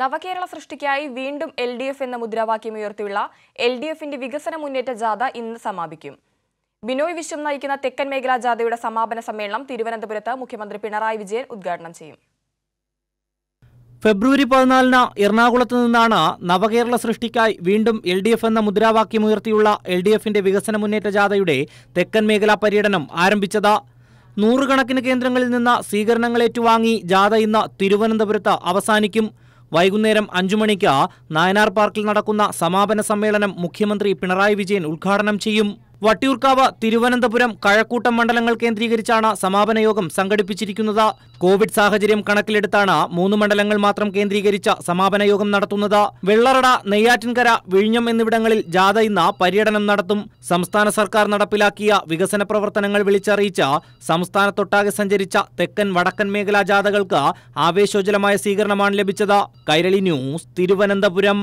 നവകേരള സൃഷ്ടിക്കായി വീണ്ടും L D F എന്ന മുദ്രാവാക്യം ഉയർത്തിയുള്ള എൽ ഡി എഫിന്റെ വികസന മുന്നേറ്റ ജാഥ ഇന്ന് സമാപിക്കും ബിനോയ് വിശ്വം നയിക്കുന്ന തെക്കൻ മേഖലാ ജാഥയുടെ സമാപന സമ്മേളനം തിരുവനന്തപുരത്ത് മുഖ്യമന്ത്രി പിണറായി വിജയൻ ഉദ്ഘാടനം ചെയ്യും ഫെബ്രുവരി പതിനാലിന് എറണാകുളത്ത് നിന്നാണ് നവകേരള സൃഷ്ടിക്കായി വീണ്ടും എൽ ഡി എഫ് എന്ന മുദ്രാവാക്യമുയർത്തിയുള്ള എൽ ഡി എഫിന്റെ വികസന മുന്നേറ്റ ജാഥയുടെ തെക്കൻ മേഖലാ പര്യടനം ആരംഭിച്ചത് നൂറുകണക്കിന് കേന്ദ്രങ്ങളിൽ നിന്ന് സ്വീകരണങ്ങൾ ഏറ്റുവാങ്ങി ജാഥ ഇന്ന് തിരുവനന്തപുരത്ത് അവസാനിക്കും വൈകുന്നേരം അഞ്ചു മണിക്ക് നായനാർ പാർക്കിൽ നടക്കുന്ന സമാപന സമ്മേളനം മുഖ്യമന്ത്രി പിണറായി വിജയൻ ഉദ്ഘാടനം ചെയ്യും വട്ടിയൂർക്കാവ് തിരുവനന്തപുരം കഴക്കൂട്ടം മണ്ഡലങ്ങൾ കേന്ദ്രീകരിച്ചാണ് സമാപന യോഗം സംഘടിപ്പിച്ചിരിക്കുന്നത് കോവിഡ് സാഹചര്യം കണക്കിലെടുത്താണ് മൂന്ന് മണ്ഡലങ്ങൾ മാത്രം കേന്ദ്രീകരിച്ച സമാപന യോഗം നടത്തുന്നത് വെള്ളറട നെയ്യാറ്റിൻകര വിഴിഞ്ഞം എന്നിവിടങ്ങളിൽ ജാഥ ഇന്ന് പര്യടനം നടത്തും സംസ്ഥാന സർക്കാർ നടപ്പിലാക്കിയ വികസന പ്രവർത്തനങ്ങൾ വിളിച്ചറിയിച്ച സംസ്ഥാനത്തൊട്ടാകെ സഞ്ചരിച്ച തെക്കൻ വടക്കൻ മേഖലാ ജാഥകൾക്ക് ആവേശോജ്വലമായ സ്വീകരണമാണ് ലഭിച്ചത് കൈരളി ന്യൂസ് തിരുവനന്തപുരം